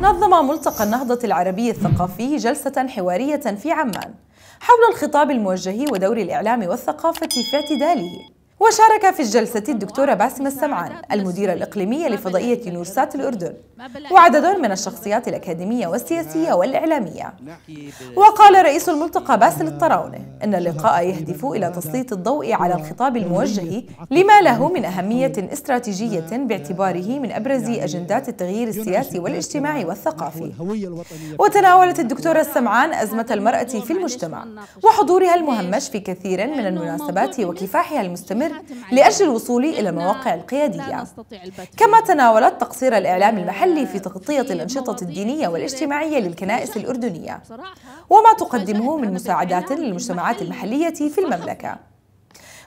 نظم ملتقى النهضة العربي الثقافي جلسة حوارية في عمان حول الخطاب الموجه ودور الإعلام والثقافة في اعتداله وشارك في الجلسة الدكتورة باسم السمعان المديرة الإقليمية لفضائية نورسات الأردن وعدد من الشخصيات الأكاديمية والسياسية والإعلامية وقال رئيس الملتقى باسل الطراونة إن اللقاء يهدف إلى تسليط الضوء على الخطاب الموجه لما له من أهمية استراتيجية باعتباره من أبرز أجندات التغيير السياسي والاجتماعي والثقافي وتناولت الدكتورة السمعان أزمة المرأة في المجتمع وحضورها المهمش في كثير من المناسبات وكفاحها المستمر جدا لأجل الوصول إلى المواقع القيادية كما تناولت تقصير الإعلام المحلي في تغطية الأنشطة الدينية والاجتماعية للكنائس الأردنية وما تقدمه من مساعدات للمجتمعات المحلية في المملكة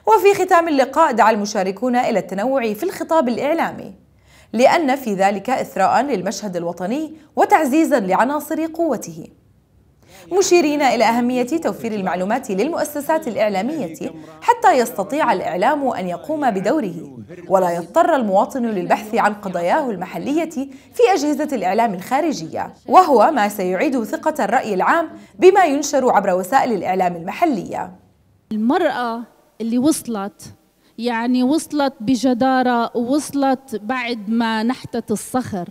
وفي ختام اللقاء دعا المشاركون إلى التنوع في الخطاب الإعلامي لأن في ذلك إثراء للمشهد الوطني وتعزيزا لعناصر قوته مشيرين إلى أهمية توفير المعلومات للمؤسسات الإعلامية حتى يستطيع الإعلام أن يقوم بدوره ولا يضطر المواطن للبحث عن قضاياه المحلية في أجهزة الإعلام الخارجية وهو ما سيعيد ثقة الرأي العام بما ينشر عبر وسائل الإعلام المحلية المرأة اللي وصلت يعني وصلت بجدارة ووصلت بعد ما نحتت الصخر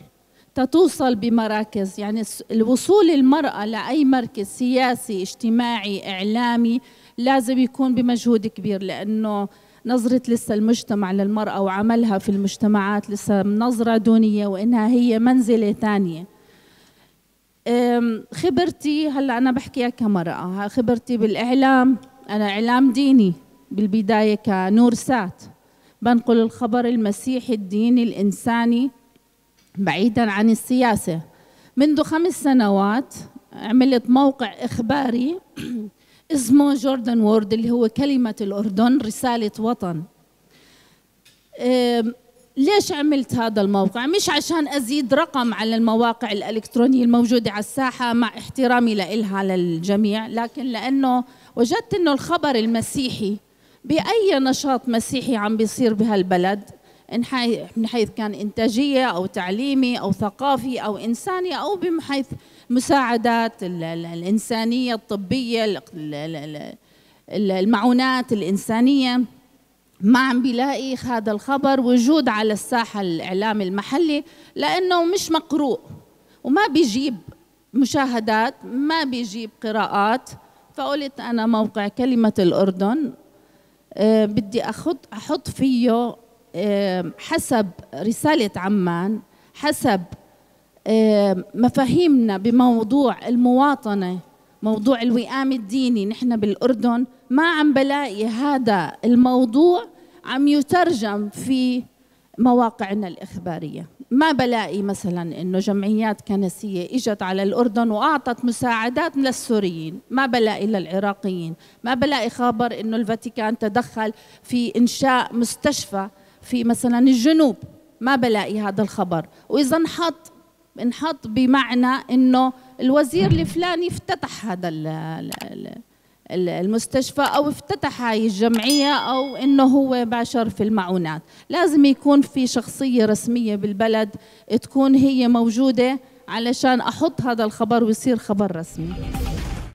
تتوصل بمراكز يعني الوصول المرأة لأي مركز سياسي اجتماعي إعلامي لازم يكون بمجهود كبير لأنه نظرة لسه المجتمع للمرأة وعملها في المجتمعات لسه نظرة دونية وإنها هي منزلة ثانية خبرتي هلا أنا بحكيها كمرأة خبرتي بالإعلام أنا إعلام ديني بالبداية كنور سات بنقل الخبر المسيحي الديني الإنساني بعيدا عن السياسة منذ خمس سنوات عملت موقع إخباري اسمه جوردن وورد اللي هو كلمة الأردن رسالة وطن ليش عملت هذا الموقع؟ مش عشان أزيد رقم على المواقع الإلكترونية الموجودة على الساحة مع احترامي لإلها للجميع لكن لأنه وجدت أنه الخبر المسيحي بأي نشاط مسيحي عم بيصير بهالبلد من حيث كان إنتاجية أو تعليمي أو ثقافي أو إنساني أو من حيث مساعدات الإنسانية الطبية المعونات الإنسانية ما عم بيلاقي هذا الخبر وجود على الساحة الاعلام المحلي لأنه مش مقروء وما بيجيب مشاهدات ما بيجيب قراءات فقلت أنا موقع كلمة الأردن آه، بدي أخط أحط فيه حسب رسالة عمان حسب مفاهيمنا بموضوع المواطنة موضوع الوئام الديني نحن بالأردن ما عم بلاقي هذا الموضوع عم يترجم في مواقعنا الإخبارية ما بلاقي مثلا انه جمعيات كنسيه اجت على الاردن واعطت مساعدات للسوريين، ما بلاقي للعراقيين، ما بلاقي خبر انه الفاتيكان تدخل في انشاء مستشفى في مثلا الجنوب ما بلاقي هذا الخبر واذا انحط انحط بمعنى انه الوزير الفلاني افتتح هذا المستشفى او افتتح هاي الجمعيه او انه هو باشر في المعونات لازم يكون في شخصيه رسميه بالبلد تكون هي موجوده علشان احط هذا الخبر ويصير خبر رسمي